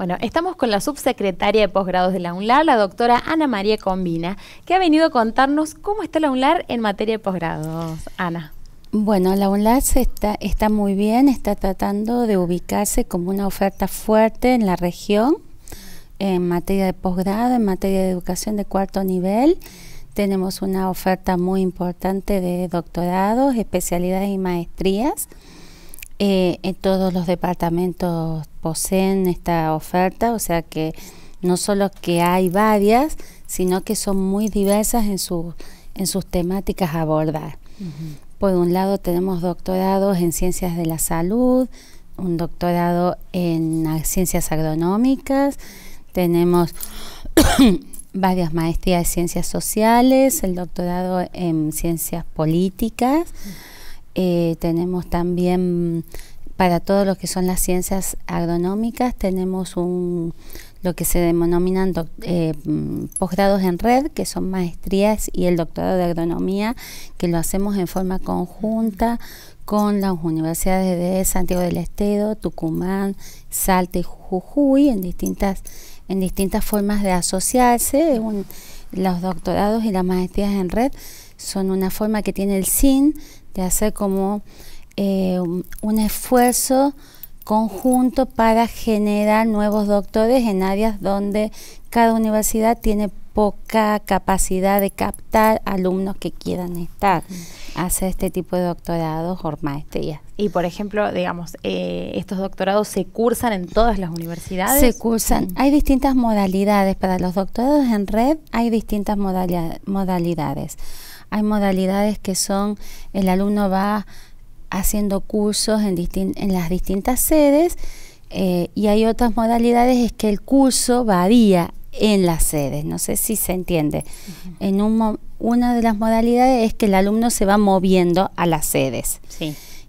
Bueno, estamos con la subsecretaria de posgrados de la UNLAR, la doctora Ana María Combina, que ha venido a contarnos cómo está la UNLAR en materia de posgrados. Ana. Bueno, la UNLAR está, está muy bien, está tratando de ubicarse como una oferta fuerte en la región en materia de posgrado, en materia de educación de cuarto nivel. Tenemos una oferta muy importante de doctorados, especialidades y maestrías. Eh, en todos los departamentos poseen esta oferta, o sea que no solo que hay varias, sino que son muy diversas en, en sus temáticas a abordar. Por un lado tenemos doctorados en ciencias de la salud, un doctorado en ciencias agronómicas, tenemos varias maestrías en ciencias sociales, el doctorado en ciencias políticas. Eh, tenemos también para todos lo que son las ciencias agronómicas, tenemos un, lo que se denominan eh, posgrados en red, que son maestrías y el doctorado de agronomía, que lo hacemos en forma conjunta con las universidades de Santiago del Estero, Tucumán, Salta y Jujuy, en distintas, en distintas formas de asociarse. los doctorados y las maestrías en red son una forma que tiene el sin de hacer como eh, un esfuerzo conjunto para generar nuevos doctores en áreas donde cada universidad tiene poca capacidad de captar alumnos que quieran estar, mm. hacer este tipo de doctorados o maestrías. Y por ejemplo, digamos, eh, estos doctorados se cursan en todas las universidades. Se cursan. Mm. Hay distintas modalidades para los doctorados en red. Hay distintas modalidades. Hay modalidades que son, el alumno va haciendo cursos en, en las distintas sedes eh, y hay otras modalidades es que el curso varía en las sedes, no sé si se entiende. En un, una de las modalidades es que el alumno se va moviendo a las sedes.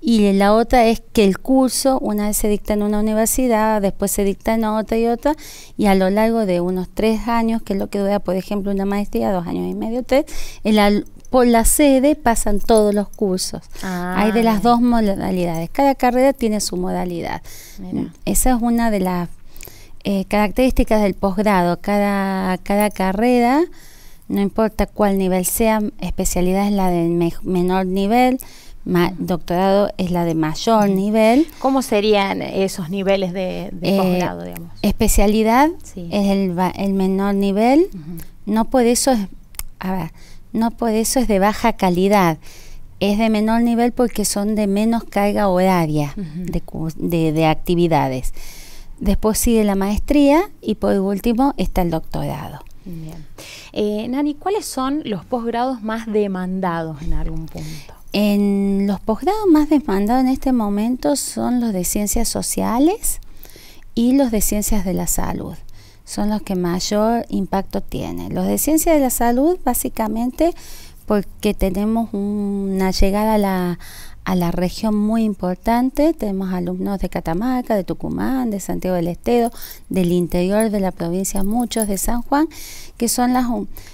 Y la otra es que el curso, una vez se dicta en una universidad, después se dicta en otra y otra, y a lo largo de unos tres años, que es lo que dura, por ejemplo, una maestría, dos años y medio, tres, el, por la sede pasan todos los cursos. Hay de las ah. dos modalidades. Cada carrera tiene su modalidad. Esa es una de las eh, características del posgrado. Cada, cada carrera, no importa cuál nivel sea, especialidad es la del menor nivel. doctorado es la de mayor mm. nivel. ¿Cómo serían esos niveles de, eh, posgrado, digamos? Especialidad es el, el menor nivel. No por eso no, por pues eso es de baja calidad. Es de menor nivel porque son de menos carga horaria de, actividades. Después sigue la maestría y por último está el doctorado. Eh, Nani, ¿cuáles son los posgrados más demandados en algún punto? En los posgrados más demandados en este momento son los de ciencias sociales y los de ciencias de la salud son los que mayor impacto tienen. Los de ciencia de la salud, básicamente, porque tenemos una llegada a la, a la región muy importante. Tenemos alumnos de Catamarca, de Tucumán, de Santiago del Estero, del interior de la provincia, muchos de San Juan, que son,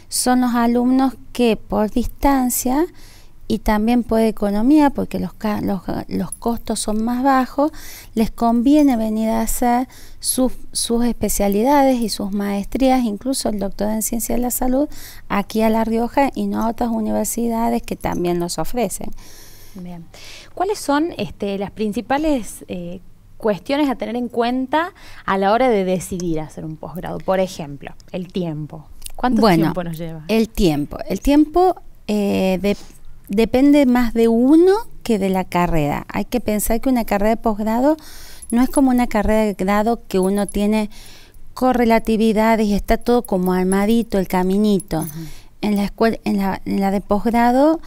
son los alumnos que por distancia y también por economía, porque los, los, los, costos son más bajos, les conviene venir a hacer sus, sus especialidades y sus maestrías, incluso el doctor en ciencia de la salud, aquí a La Rioja y no a otras universidades que también los ofrecen. Bien. ¿Cuáles son este, las principales eh, cuestiones a tener en cuenta a la hora de decidir hacer un posgrado? Por ejemplo, el tiempo. ¿Cuánto tiempo nos lleva? El tiempo. El tiempo eh, de depende más de uno que de la carrera. Hay que pensar que una carrera de posgrado no es como una carrera de grado que uno tiene correlatividades y está todo como armadito, el caminito. en, la escuela, en, la, de posgrado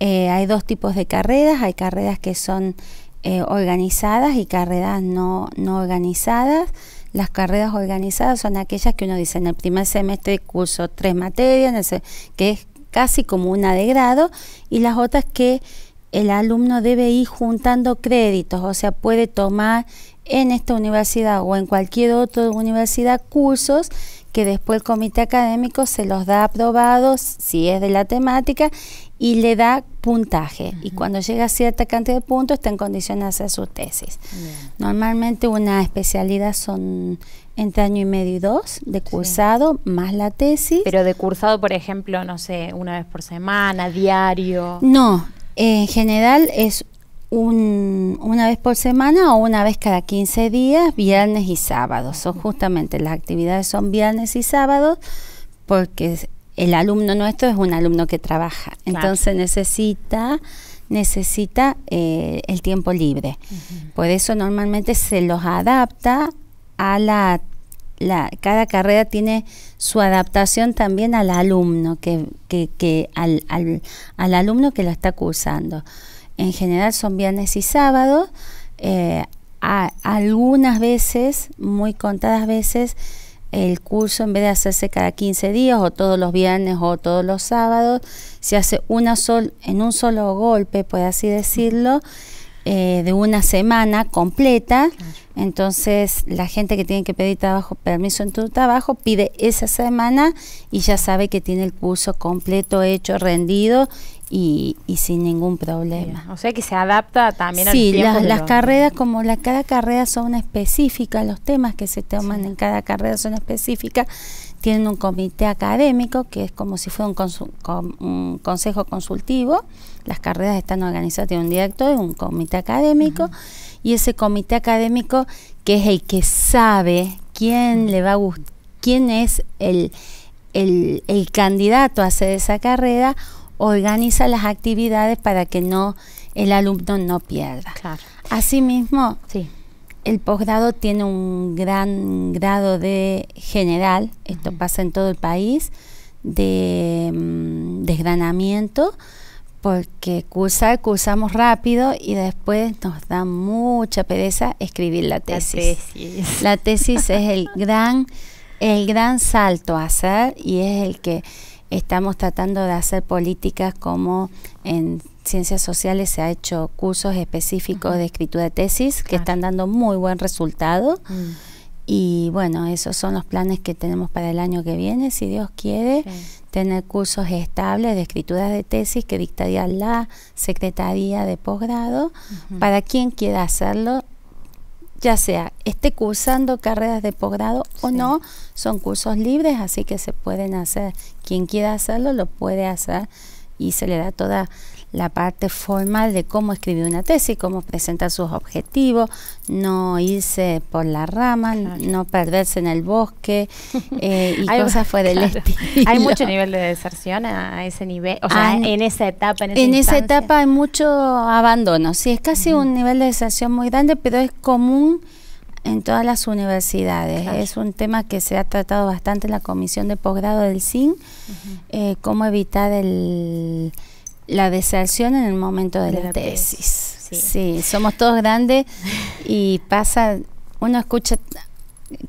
eh, hay dos tipos de carreras, hay carreras que son eh, organizadas y carreras no, no organizadas. Las carreras organizadas son aquellas que uno dice en el primer semestre curso tres materias, que es casi como una de grado, y las otras que el alumno debe ir juntando créditos, o sea, puede tomar en esta universidad o en cualquier otra universidad cursos que después el comité académico se los da aprobados si es de la temática y le da puntaje. Y cuando llega a cierta cantidad de puntos está en condiciones de hacer su tesis. Normalmente una especialidad son entre año y medio y dos de cursado, más la tesis. Pero de cursado, por ejemplo, no sé, una vez por semana, diario. No, en general es una vez por semana o una vez cada 15 días, viernes y sábados. Son justamente las actividades son viernes y sábados porque el alumno nuestro es un alumno que trabaja, entonces necesita necesita eh, el tiempo libre. Por eso normalmente se los adapta a la, cada carrera tiene su adaptación también al alumno que, que, al, al, al alumno que lo está cursando en general son viernes y sábados. Eh, algunas veces, muy contadas veces, el curso en vez de hacerse cada 15 días o todos los viernes o todos los sábados, se hace una sol, en un solo golpe, por así decirlo, eh, de una semana completa. Entonces la gente que tiene que pedir trabajo, permiso en tu trabajo, pide esa semana y ya sabe que tiene el curso completo, hecho, rendido y, sin ningún problema. O sea que se adapta también sí, al tiempo. Sí, las, carreras, como la, cada carrera son específicas, los temas que se toman en cada carrera son específicas, tienen un comité académico que es como si fuera un, consejo consultivo. Las carreras están organizadas, tiene un director, un comité académico, y ese comité académico que es el que sabe quién le va a quién es el, el candidato a hacer esa carrera organiza las actividades para que no el alumno no pierda. Asimismo, sí. el posgrado tiene un gran grado de general, esto pasa en todo el país, de mm, desgranamiento, porque cursar, cursamos rápido y después nos da mucha pereza escribir la tesis. La tesis, la tesis es el gran, el gran salto a hacer y es el que estamos tratando de hacer políticas como en ciencias sociales se ha hecho cursos específicos de escritura de tesis que están dando muy buen resultado. Mm. Y bueno, esos son los planes que tenemos para el año que viene, si Dios quiere, tener cursos estables de escrituras de tesis que dictaría la Secretaría de Posgrado para quien quiera hacerlo ya sea esté cursando carreras de posgrado o no, son cursos libres, así que se pueden hacer. Quien quiera hacerlo lo puede hacer y se le da toda la parte formal de cómo escribir una tesis, cómo presentar sus objetivos, no irse por la rama, no perderse en el bosque eh, y cosas fuera del Hay mucho nivel de deserción a ese nivel, o ah, en esa etapa. En esa, etapa hay mucho abandono, sí, es casi un nivel de deserción muy grande, pero es común en todas las universidades. Es un tema que se ha tratado bastante en la comisión de posgrado del CIN, eh, cómo evitar el, la deserción en el momento de, la, tesis. Sí. somos todos grandes y pasa, uno escucha,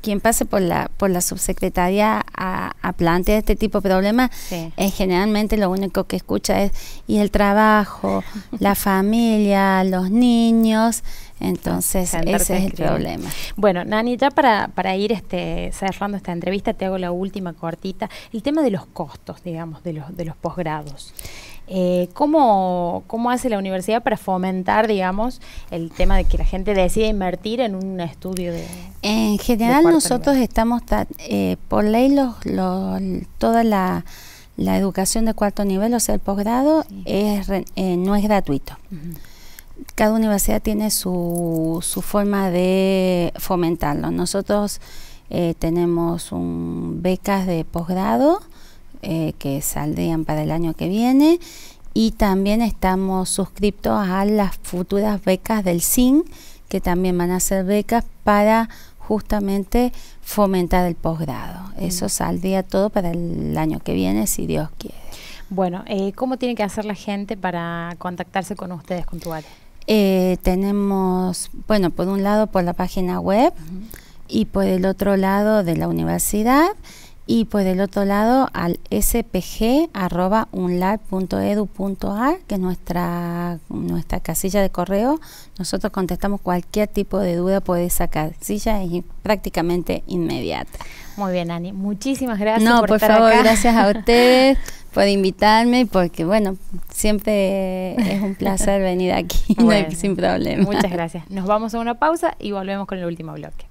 quien pase por la, por la subsecretaría a, a plantear este tipo de problemas, generalmente lo único que escucha es, y el trabajo, la familia, los niños. Entonces, ese es el problema. Bueno, Nani, ya para, ir este, cerrando esta entrevista, te hago la última cortita. El tema de los costos, digamos, de los, de los posgrados. Eh, ¿cómo, hace la universidad para fomentar, digamos, el tema de que la gente decida invertir en un estudio de... En general nosotros estamos, eh, por ley, los, toda la, educación de cuarto nivel, o sea, el posgrado, es, eh, no es gratuito cada universidad tiene su, su forma de fomentarlo. Nosotros eh, tenemos un becas de posgrado eh, que saldrían para el año que viene y también estamos suscriptos a las futuras becas del SIN, que también van a ser becas para justamente fomentar el posgrado. Mm. Eso saldría todo para el año que viene, si Dios quiere. Bueno, eh, ¿cómo tiene que hacer la gente para contactarse con ustedes, con tu área? Eh, tenemos, bueno, por un lado por la página web y por el otro lado de la universidad y por el otro lado al spg.unlar.edu.ar, que es nuestra, nuestra casilla de correo. Nosotros contestamos cualquier tipo de duda por esa casilla, es prácticamente inmediata. Muy bien, Ani. Muchísimas gracias. No, por, favor, gracias a ustedes por invitarme, porque bueno, siempre es un placer venir aquí, sin problema. Muchas gracias. Nos vamos a una pausa y volvemos con el último bloque.